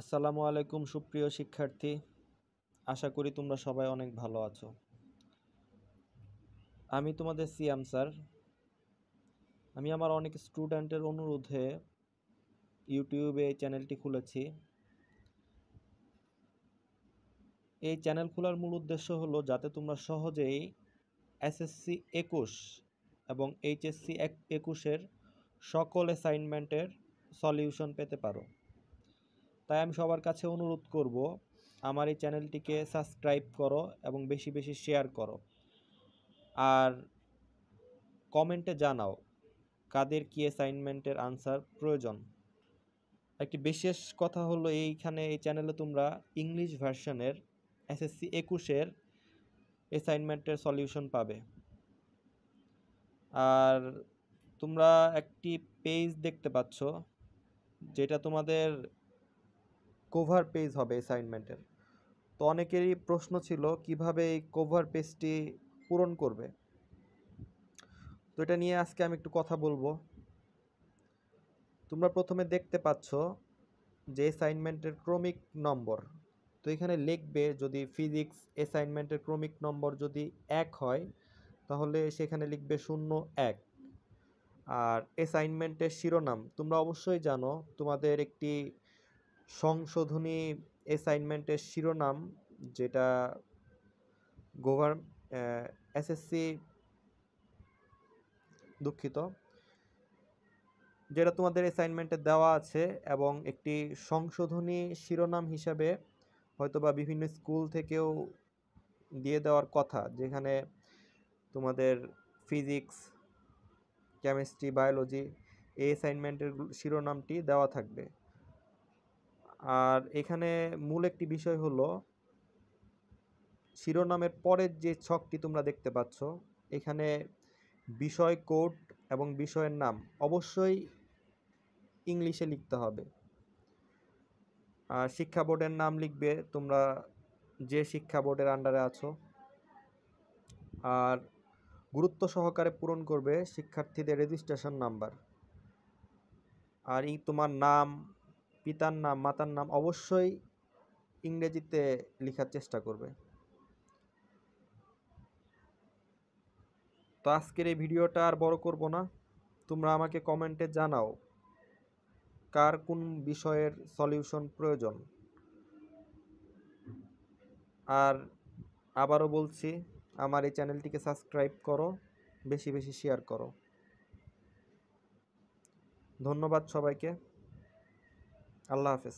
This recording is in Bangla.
আসসালামু আলাইকুম সুপ্রিয় শিক্ষার্থী আশা করি তোমরা সবাই অনেক ভালো আছো আমি তোমাদের সিয়াম স্যার আমি আমার অনেক স্টুডেন্টের অনুরোধে ইউটিউবে এই চ্যানেলটি খুলেছি এই চ্যানেল খোলার মূল উদ্দেশ্য হলো যাতে তোমরা সহজেই এসএসসি একুশ এবং এইচএসসি একুশের সকল অ্যাসাইনমেন্টের সলিউশন পেতে পারো তাই আমি সবার কাছে অনুরোধ করব আমার এই চ্যানেলটিকে সাবস্ক্রাইব করো এবং বেশি বেশি শেয়ার করো আর কমেন্টে জানাও কাদের কি অ্যাসাইনমেন্টের আনসার প্রয়োজন একটি বিশেষ কথা হলো এইখানে এই চ্যানেলে তোমরা ইংলিশ ভার্সনের এসএসসি একুশের অ্যাসাইনমেন্টের সলিউশন পাবে আর তোমরা একটি পেজ দেখতে পাচ্ছ যেটা তোমাদের কভার পেজ হবে অ্যাসাইনমেন্টের তো অনেকেরই প্রশ্ন ছিল কিভাবে এই কভার পেজটি পূরণ করবে তো এটা নিয়ে আজকে আমি একটু কথা বলবো তোমরা প্রথমে দেখতে পাচ্ছ যে অ্যাসাইনমেন্টের ক্রমিক নম্বর তো এখানে লিখবে যদি ফিজিক্স অ্যাসাইনমেন্টের ক্রমিক নম্বর যদি এক হয় তাহলে সেখানে লিখবে শূন্য এক আর অ্যাসাইনমেন্টের শিরোনাম তোমরা অবশ্যই জানো তোমাদের একটি সংশোধনী অ্যাসাইনমেন্টের শিরোনাম যেটা গভর্ন এসএসসি দুঃখিত যেটা তোমাদের অ্যাসাইনমেন্টে দেওয়া আছে এবং একটি সংশোধনী শিরোনাম হিসাবে হয়তোবা বিভিন্ন স্কুল থেকেও দিয়ে দেওয়ার কথা যেখানে তোমাদের ফিজিক্স কেমিস্ট্রি বায়োলজি এই অ্যাসাইনমেন্টের শিরোনামটি দেওয়া থাকবে আর এখানে মূল একটি বিষয় হলো শিরোনামের পরের যে ছকটি তোমরা দেখতে পাচ্ছ এখানে বিষয় কোড এবং বিষয়ের নাম অবশ্যই ইংলিশে লিখতে হবে আর শিক্ষা বোর্ডের নাম লিখবে তোমরা যে শিক্ষা বোর্ডের আন্ডারে আছো আর গুরুত্ব সহকারে পূরণ করবে শিক্ষার্থীদের রেজিস্ট্রেশন নাম্বার আর এই তোমার নাম পিতার নাম মাতার নাম অবশ্যই ইংরেজিতে লেখার চেষ্টা করবে তো আজকের এই ভিডিওটা আর বড় করব না তোমরা আমাকে কমেন্টে জানাও কার কোন বিষয়ের সলিউশন প্রয়োজন আর আবারও বলছি আমার এই চ্যানেলটিকে সাবস্ক্রাইব করো বেশি বেশি শেয়ার করো ধন্যবাদ সবাইকে আল্লাহ হাফেজ